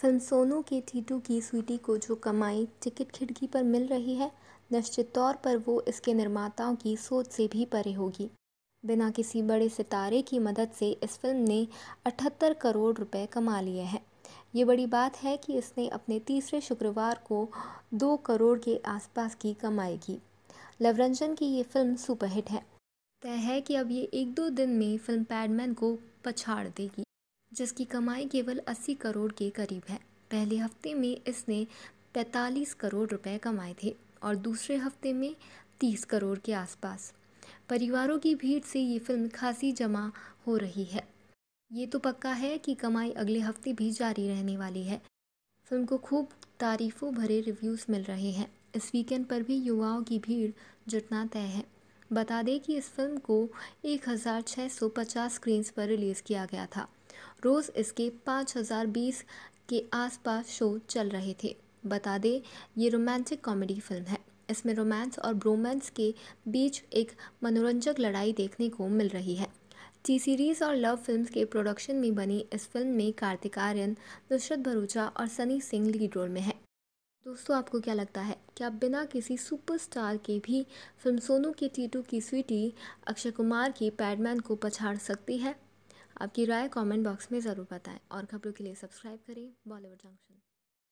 film Sonu की टीटू की स्वीटी को जो कमाई टिकट खिड़की पर मिल रही है निश्चित तौर पर वो इसके निर्माताओं की सोच से भी परे होगी बिना किसी बड़े सितारे की मदद से इस फिल्म ने अठहत्तर करोड़ रुपए कमा लिए हैं ये बड़ी बात है कि इसने अपने तीसरे शुक्रवार को दो करोड़ के आसपास की कमाई की लवरंजन की ये फिल्म सुपरहिट है तय है कि अब ये एक दो दिन में फिल्म पैडमैन को पछाड़ देगी जिसकी कमाई केवल 80 करोड़ के करीब है पहले हफ्ते में इसने 45 करोड़ रुपए कमाए थे और दूसरे हफ्ते में 30 करोड़ के आसपास परिवारों की भीड़ से ये फिल्म खासी जमा हो रही है ये तो पक्का है कि कमाई अगले हफ्ते भी जारी रहने वाली है फिल्म को खूब तारीफ़ों भरे रिव्यूज़ मिल रहे हैं इस वीकेंड पर भी युवाओं की भीड़ जुटना तय है बता दें कि इस फिल्म को 1650 स्क्रीन्स पर रिलीज़ किया गया था रोज़ इसके पाँच हज़ार बीस के आसपास शो चल रहे थे बता दें ये रोमांटिक कॉमेडी फिल्म है इसमें रोमांस और ब्रोमेंस के बीच एक मनोरंजक लड़ाई देखने को मिल रही है टी सीरीज़ और लव फिल्म्स के प्रोडक्शन में बनी इस फिल्म में कार्तिक आर्यन नुसरत भरूचा और सनी सिंह लीड रोल में है दोस्तों आपको क्या लगता है कि आप बिना किसी सुपरस्टार के भी फिल्म सोनू के टीटू की स्वीटी अक्षय कुमार की पैडमैन को पछाड़ सकती है आपकी राय कमेंट बॉक्स में ज़रूर बताएं और खबरों के लिए सब्सक्राइब करें बॉलीवुड जंक्शन